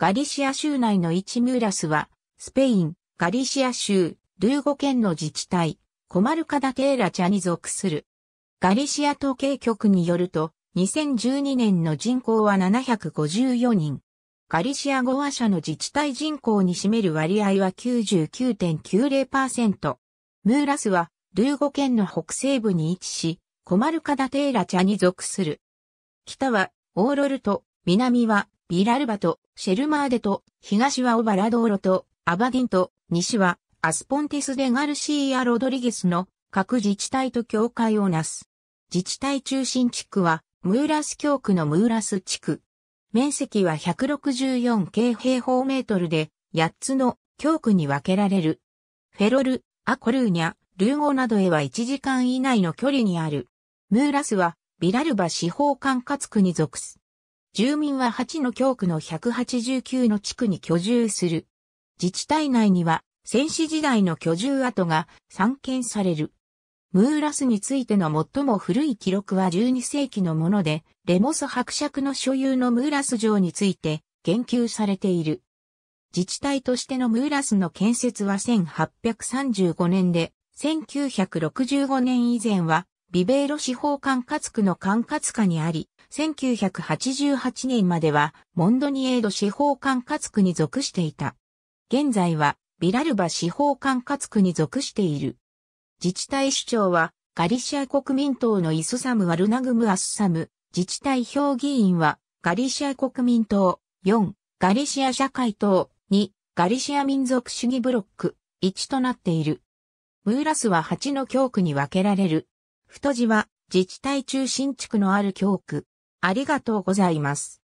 ガリシア州内の一ミューラスは、スペイン、ガリシア州、ルーゴ県の自治体、コマルカダテーラチャに属する。ガリシア統計局によると、2012年の人口は754人。ガリシア語話者の自治体人口に占める割合は99.90%。ムーラスは、ルーゴ県の北西部に位置し、コマルカダテーラチャに属する。北は、オーロルト、南は、ビラルバとシェルマーデと東はオバラドーロとアバディンと西はアスポンティスデ・ガルシーア・ロドリゲスの各自治体と境界をなす。自治体中心地区はムーラス教区のムーラス地区。面積は164京平方メートルで8つの教区に分けられる。フェロル、アコルーニャ、ルーゴなどへは1時間以内の距離にある。ムーラスはビラルバ司法管轄区に属す。住民は8の教区の189の地区に居住する。自治体内には、戦死時代の居住跡が散見される。ムーラスについての最も古い記録は12世紀のもので、レモス伯爵の所有のムーラス城について言及されている。自治体としてのムーラスの建設は1835年で、1965年以前はビベイロ司法管轄区の管轄下にあり、1988年まではモンドニエード司法管轄区に属していた。現在はビラルバ司法管轄区に属している。自治体首長はガリシア国民党のイスサム・ワルナグム・アスサム、自治体評議員はガリシア国民党、4、ガリシア社会党、2、ガリシア民族主義ブロック、1となっている。ムーラスは8の教区に分けられる。太字は自治体中心地区のある教区。ありがとうございます。